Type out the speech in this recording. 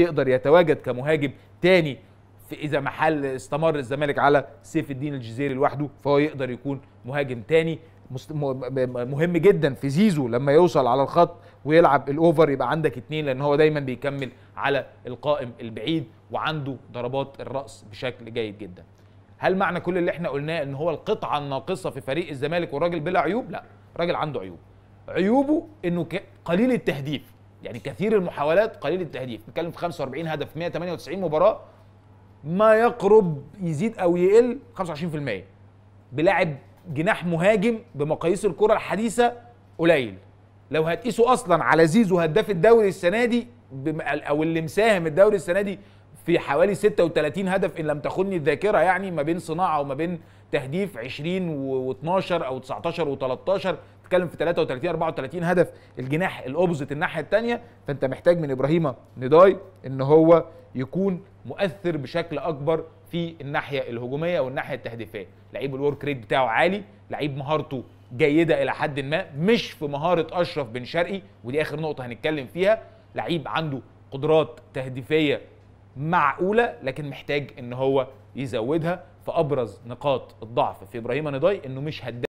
يقدر يتواجد كمهاجم تاني في اذا محل استمر الزمالك على سيف الدين الجزيري لوحده فهو يقدر يكون مهاجم تاني مهم جدا في زيزو لما يوصل على الخط ويلعب الاوفر يبقى عندك اتنين لان هو دايما بيكمل على القائم البعيد وعنده ضربات الراس بشكل جيد جدا. هل معنى كل اللي احنا قلناه ان هو القطعه الناقصه في فريق الزمالك والراجل بلا عيوب؟ لا، راجل عنده عيوب. عيوبه انه قليل التهديف يعني كثير المحاولات قليل التهديف بنتكلم في 45 هدف 198 مباراه ما يقرب يزيد او يقل 25% بلاعب جناح مهاجم بمقاييس الكره الحديثه قليل لو هتقيسه اصلا على زيزو هداف الدوري السنه دي او اللي مساهم الدوري السنه دي في حوالي 36 هدف ان لم تخني الذاكره يعني ما بين صناعه وما بين تهديف 20 و12 او 19 و13 تتكلم في 33 34 هدف الجناح الاوبوزيت الناحيه الثانيه فانت محتاج من ابراهيم نداي ان هو يكون مؤثر بشكل اكبر في الناحيه الهجوميه والناحيه التهديفيه لعيب الورك ريت بتاعه عالي لعيب مهارته جيده الى حد ما مش في مهاره اشرف بن شرقي ودي اخر نقطه هنتكلم فيها لعيب عنده قدرات تهديفيه معقوله لكن محتاج ان هو يزودها فابرز نقاط الضعف في ابراهيم نضاي انه مش هداف